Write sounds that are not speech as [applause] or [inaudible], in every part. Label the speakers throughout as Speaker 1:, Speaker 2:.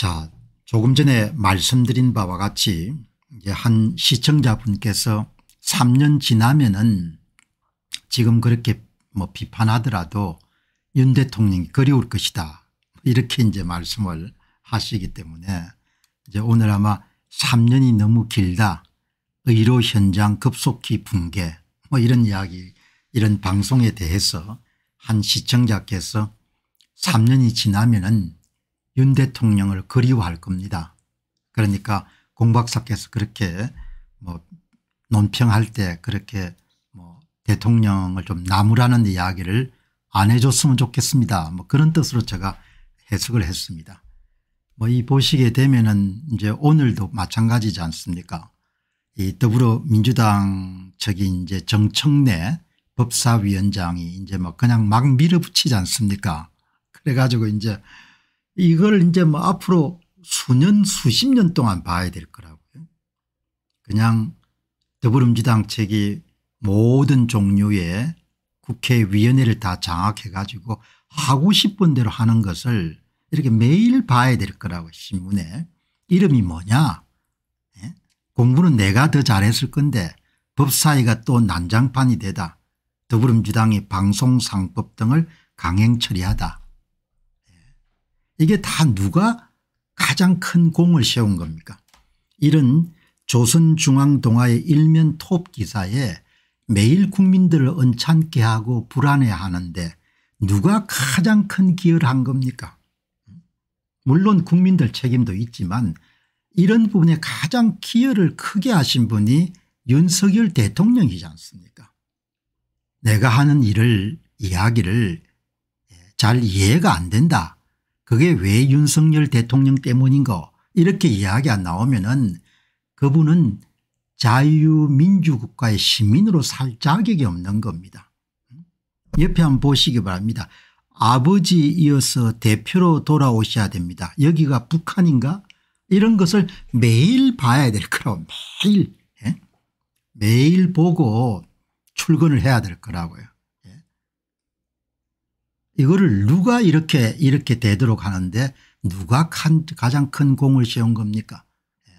Speaker 1: 자 조금 전에 말씀드린 바와 같이 한 시청자분께서 3년 지나면은 지금 그렇게 뭐 비판하더라도 윤 대통령이 그리울 것이다 이렇게 이제 말씀을 하시기 때문에 이제 오늘 아마 3년이 너무 길다 의료 현장 급속히 붕괴 뭐 이런 이야기 이런 방송에 대해서 한 시청자께서 3년이 지나면은 윤 대통령을 그리워할 겁니다. 그러니까 공 박사께서 그렇게 뭐 논평할 때 그렇게 뭐 대통령을 좀 나무라는 이야기를 안 해줬으면 좋겠습니다. 뭐 그런 뜻으로 제가 해석을 했습니다. 뭐 이 보시게 되면은 이제 오늘도 마찬가지지 않습니까? 이 더불어민주당 측이 이제 정청래 법사위원장이 이제 뭐 그냥 막 밀어붙이지 않습니까? 그래가지고 이제 이걸 이제 뭐 앞으로 수년 수십 년 동안 봐야 될 거라고요. 그냥 더불어민주당 책이 모든 종류의 국회위원회를 다 장악해 가지고 하고 싶은 대로 하는 것을 이렇게 매일 봐야 될 거라고 신문에 이름이 뭐냐 예? 공부는 내가 더 잘했을 건데 법사위가 또 난장판이 되다 더불어민주당이 방송상법 등을 강행 처리하다 이게 다 누가 가장 큰 공을 세운 겁니까 이런 조선중앙동아의 일면 톱 기사에 매일 국민들을 언짢게 하고 불안해하는데 누가 가장 큰 기여를 한 겁니까 물론 국민들 책임도 있지만 이런 부분에 가장 기여를 크게 하신 분이 윤석열 대통령이지 않습니까 내가 하는 일을 이야기를 잘 이해가 안 된다 그게 왜 윤석열 대통령 때문인가 이렇게 이야기가 나오면 은 그분은 자유민주국가의 시민으로 살 자격이 없는 겁니다. 옆에 한번 보시기 바랍니다. 아버지 이어서 대표로 돌아오셔야 됩니다. 여기가 북한인가 이런 것을 매일 봐야 될 거라고 매일 예? 매일 보고 출근을 해야 될 거라고요. 이거를 누가 이렇게 이렇게 되도록 하는데 누가 칸, 가장 큰 공을 세운 겁니까 예.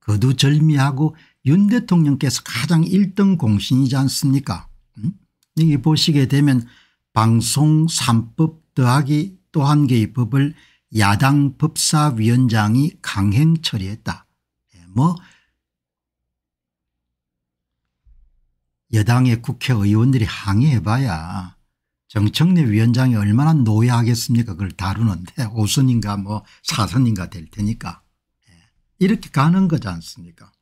Speaker 1: 거절미하고윤 대통령께서 가장 1등 공신이지 않습니까 음? 여기 보시게 되면 방송 3법 더하기 또 한 개의 법을 야당 법사위원장이 강행 처리했다. 예, 뭐 여당의 국회의원들이 항의해봐야 정청래 위원장이 얼마나 노예하겠습니까 그걸 다루는데 5선인가 뭐 4선인가 될 테니까 예. 이렇게 가는 거지 않습니까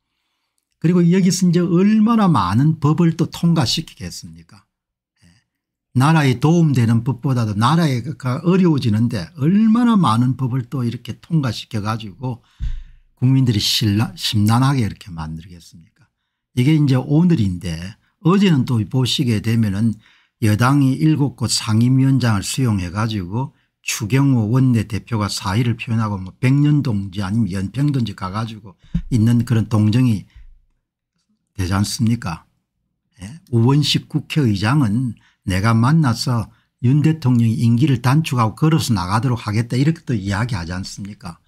Speaker 1: 그리고 여기서 이제 얼마나 많은 법을 또 통과시키겠습니까 예. 나라에 도움되는 법보다도 나라가 그 어려워지는데 얼마나 많은 법을 또 이렇게 통과시켜 가지고 국민들이 심란하게 이렇게 만들겠습니까 이게 이제 오늘인데 어제는 또 보시게 되면은 여당이 7곳 상임위원장을 수용해 가지고 추경호 원내대표가 사의를 표현하고 뭐 백년동지 아니면 연평든지 가가지고 있는 그런 동정이 되지 않습니까 예? 우원식 국회의장은 내가 만나서 윤 대통령이 임기를 단축하고 걸어서 나가도록 하겠다 이렇게 또 이야기하지 않습니까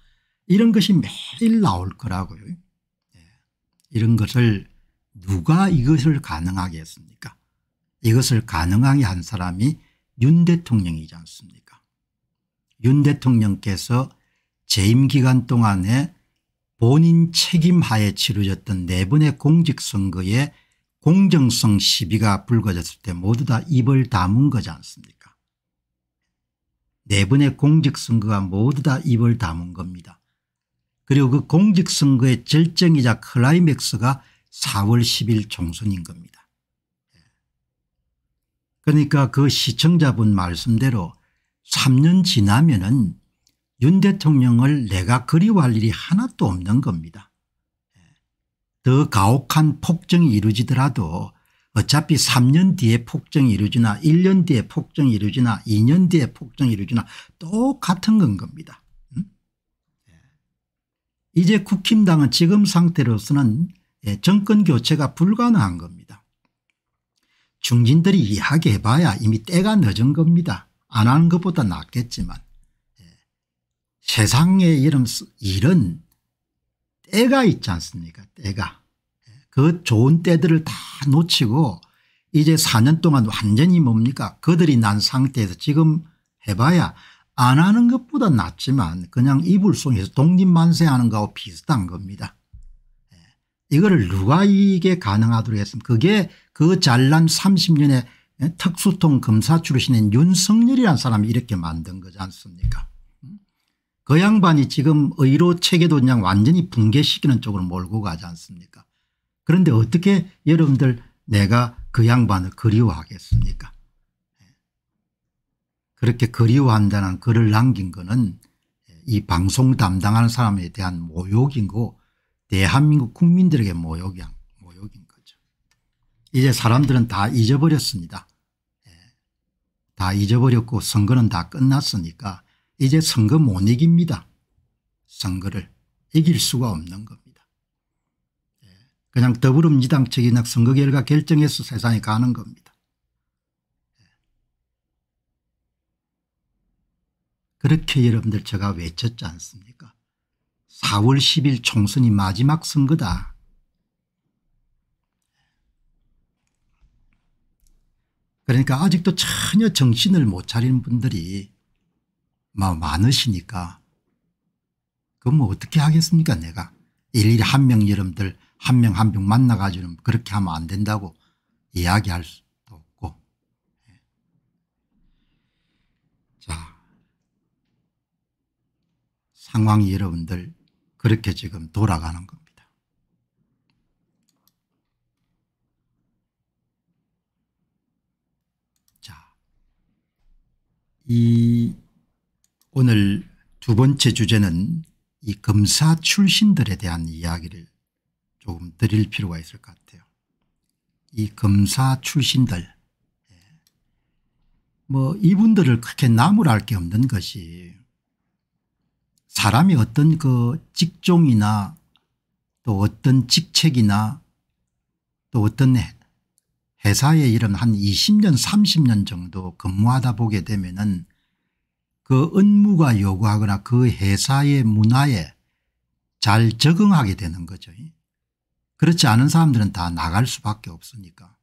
Speaker 1: 이런 것이 매일 나올 거라고요 예. 이런 것을 누가 이것을 가능하게 했습니까 이것을 가능하게 한 사람이 윤 대통령이지 않습니까 윤 대통령께서 재임 기간 동안에 본인 책임하에 치러졌던 네 번의 공직선거에 공정성 시비가 불거졌을 때 모두 다 입을 다문 거지 않습니까 네 번의 공직선거가 모두 다 입을 다문 겁니다. 그리고 그 공직선거의 절정이자 클라이맥스가 4월 10일 총선인 겁니다. 그러니까 그 시청자분 말씀대로 3년 지나면 은윤 대통령을 내가 그리워할 일이 하나도 없는 겁니다. 예. 더 가혹한 폭정이 이루어지더라도 어차피 3년 뒤에 폭정이 이루어지나 1년 뒤에 폭정이 이루어지나 2년 뒤에 폭정이 이루어지나 똑같은 건 겁니다. 음? 예. 이제 국힘당은 지금 상태로서는 예, 정권 교체가 불가능한 겁니다. 중진들이 이해하게해 봐야 이미 때가 늦은 겁니다. 안 하는 것보다 낫겠지만 예. 세상의 이런 일은 때가 있지 않습니까 때가 예. 그 좋은 때들을 다 놓치고 이제 4년 동안 완전히 뭡니까 그들이 난 상태에서 지금 해봐야 안 하는 것보다 낫지만 그냥 이불 속에서 독립만세 하는 거하고 비슷한 겁니다. 예. 이거를 누가 이게 가능하도록 했으면 그게 그 잘난 30년의 예, 특수통 검사 출신인 윤석열이라는 사람이 이렇게 만든 거지 않습니까 음? 그 양반이 지금 의료 체계도 그냥 완전히 붕괴시키는 쪽으로 몰고 가지 않습니까 그런데 어떻게 여러분들 내가 그 양반을 그리워하겠습니까 예. 그렇게 그리워한다는 글을 남긴 거는 예, 이 방송 담당하는 사람에 대한 모욕이고 대한민국 국민들에게 모욕이야. 이제 사람들은 다 잊어버렸습니다. 예. 다 잊어버렸고 선거는 다 끝났으니까 이제 선거 못 이깁니다. 선거를 이길 수가 없는 겁니다. 예. 그냥 더불어민주당 측이 나 선거 결과 결정해서 세상에 가는 겁니다. 예. 그렇게 여러분들 제가 외쳤지 않습니까 4월 10일 총선이 마지막 선거다. 그러니까 아직도 전혀 정신을 못 차리는 분들이 많으시니까 그럼 뭐 어떻게 하겠습니까 내가 일일이 한 명 여러분들 한 명 한 명 만나가지고 그렇게 하면 안 된다고 이야기할 수도 없고 예. 자 상황이 여러분들 그렇게 지금 돌아가는 겁니다. 이 오늘 두 번째 주제는 이 검사 출신들에 대한 이야기를 조금 드릴 필요가 있을 것 같아요. 이 검사 출신들 뭐 이분들을 그렇게 나무랄 게 없는 것이 사람이 어떤 그 직종이나 또 어떤 직책이나 또 어떤 회사에 이런 한 20년 30년 정도 근무하다 보게 되면은 그 업무가 요구하거나 그 회사의 문화에 잘 적응하게 되는 거죠. 그렇지 않은 사람들은 다 나갈 수밖에 없으니까.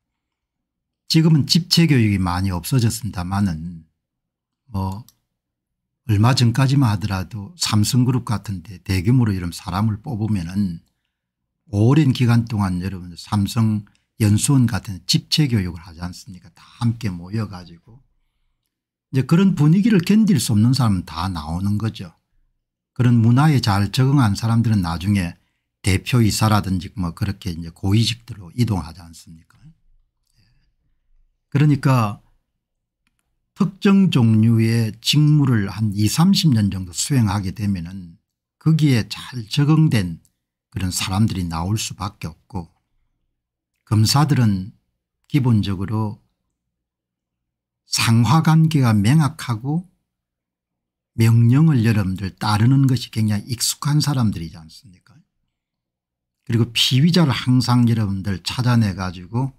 Speaker 1: 지금은 집체교육이 많이 없어졌습니다만은 뭐 얼마 전까지만 하더라도 삼성그룹 같은데 대규모로 이런 사람을 뽑으면은 오랜 기간 동안 여러분 삼성 연수원 같은 집체 교육을 하지 않습니까 다 함께 모여 가지고 이제 그런 분위기를 견딜 수 없는 사람은 다 나오는 거죠. 그런 문화에 잘 적응한 사람들은 나중에 대표이사라든지 뭐 그렇게 이제 고위직들로 이동하지 않습니까 예. 그러니까 특정 종류의 직무를 한 20, 30년 정도 수행하게 되면 은 거기에 잘 적응된 그런 사람들이 나올 수밖에 없고 검사들은 기본적으로 상하관계가 명확하고 명령을 여러분들 따르는 것이 굉장히 익숙한 사람들이지 않습니까 그리고 피의자를 항상 여러분들 찾아내 가지고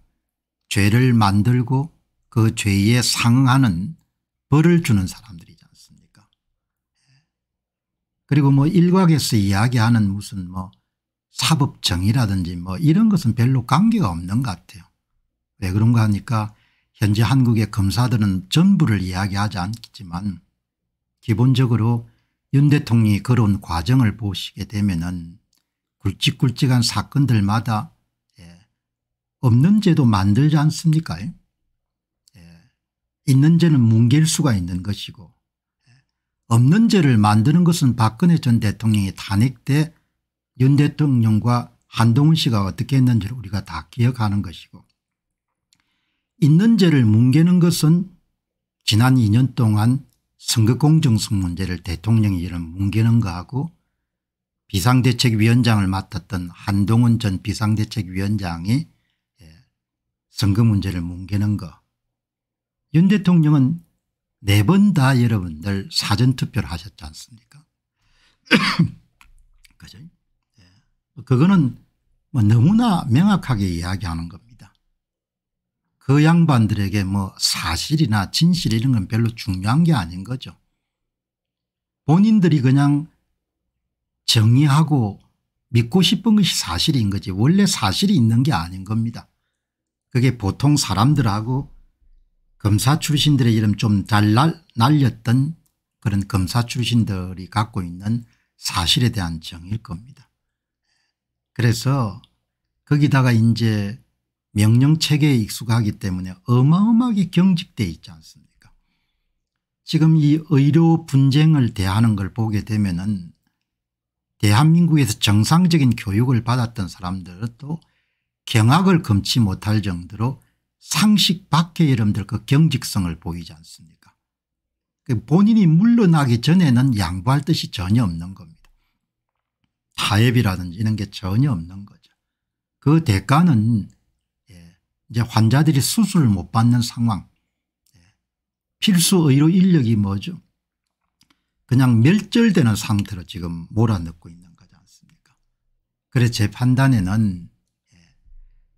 Speaker 1: 죄를 만들고 그 죄에 상응하는 벌을 주는 사람들이지 않습니까 그리고 뭐 일각에서 이야기하는 무슨 뭐 사법정의라든지 뭐 이런 것은 별로 관계가 없는 것 같아요. 왜 그런가 하니까 현재 한국의 검사들은 전부를 이야기하지 않겠지만 기본적으로 윤 대통령이 걸어온 과정을 보시게 되면 은 굵직굵직한 사건들마다 예, 없는 죄도 만들지 않습니까 예, 있는 죄는 뭉갤 수가 있는 것이고 예, 없는 죄를 만드는 것은 박근혜 전 대통령이 탄핵 때윤 대통령과 한동훈 씨가 어떻게 했는지를 우리가 다 기억하는 것이고 있는 죄를 뭉개는 것은 지난 2년 동안 선거공정성 문제를 대통령이 이런 뭉개는 거하고 비상대책위원장을 맡았던 한동훈 전 비상대책위원장이 예, 선거 문제를 뭉개는 거. 윤 대통령은 네 번 다 여러분들 사전투표를 하셨지 않습니까? [coughs] 그죠? 그거는 뭐 너무나 명확하게 이야기하는 겁니다. 그 양반들에게 뭐 사실이나 진실 이런 건 별로 중요한 게 아닌 거죠. 본인들이 그냥 정의하고 믿고 싶은 것이 사실인 거지 원래 사실이 있는 게 아닌 겁니다. 그게 보통 사람들하고 검사 출신들의 이름 좀 잘 날렸던 그런 검사 출신들이 갖고 있는 사실에 대한 정의일 겁니다. 그래서 거기다가 이제 명령체계에 익숙하기 때문에 어마어마하게 경직돼 있지 않습니까 지금 이 의료 분쟁을 대하는 걸 보게 되면 은 대한민국에서 정상적인 교육을 받았던 사람들도 경악을 금치 못할 정도로 상식 밖의 여러분들 그 경직성을 보이지 않습니까 그 본인이 물러나기 전에는 양보할 뜻이 전혀 없는 겁니다. 타협이라든지 이런 게 전혀 없는 거죠. 그 대가는 예, 이제 환자들이 수술을 못 받는 상황 예, 필수 의료 인력이 뭐죠 그냥 멸절되는 상태로 지금 몰아넣고 있는 거지 않습니까 그래서 제 판단에는 예,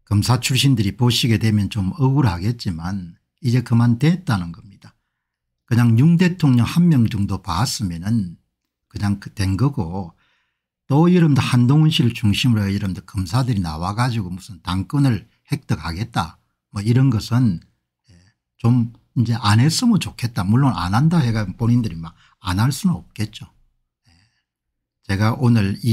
Speaker 1: 검사 출신들이 보시게 되면 좀 억울하겠지만 이제 그만 됐다는 겁니다. 그냥 윤 대통령 한 명 정도 봤으면 은 그냥 된 거고 또 이름도 한동훈 씨를 중심으로 이름도 검사들이 나와 가지고 무슨 당권을 획득하겠다 뭐 이런 것은 예, 좀 이제 안 했으면 좋겠다. 물론 안 한다 해가 본인들이 막 안 할 수는 없겠죠. 예. 제가 오늘 이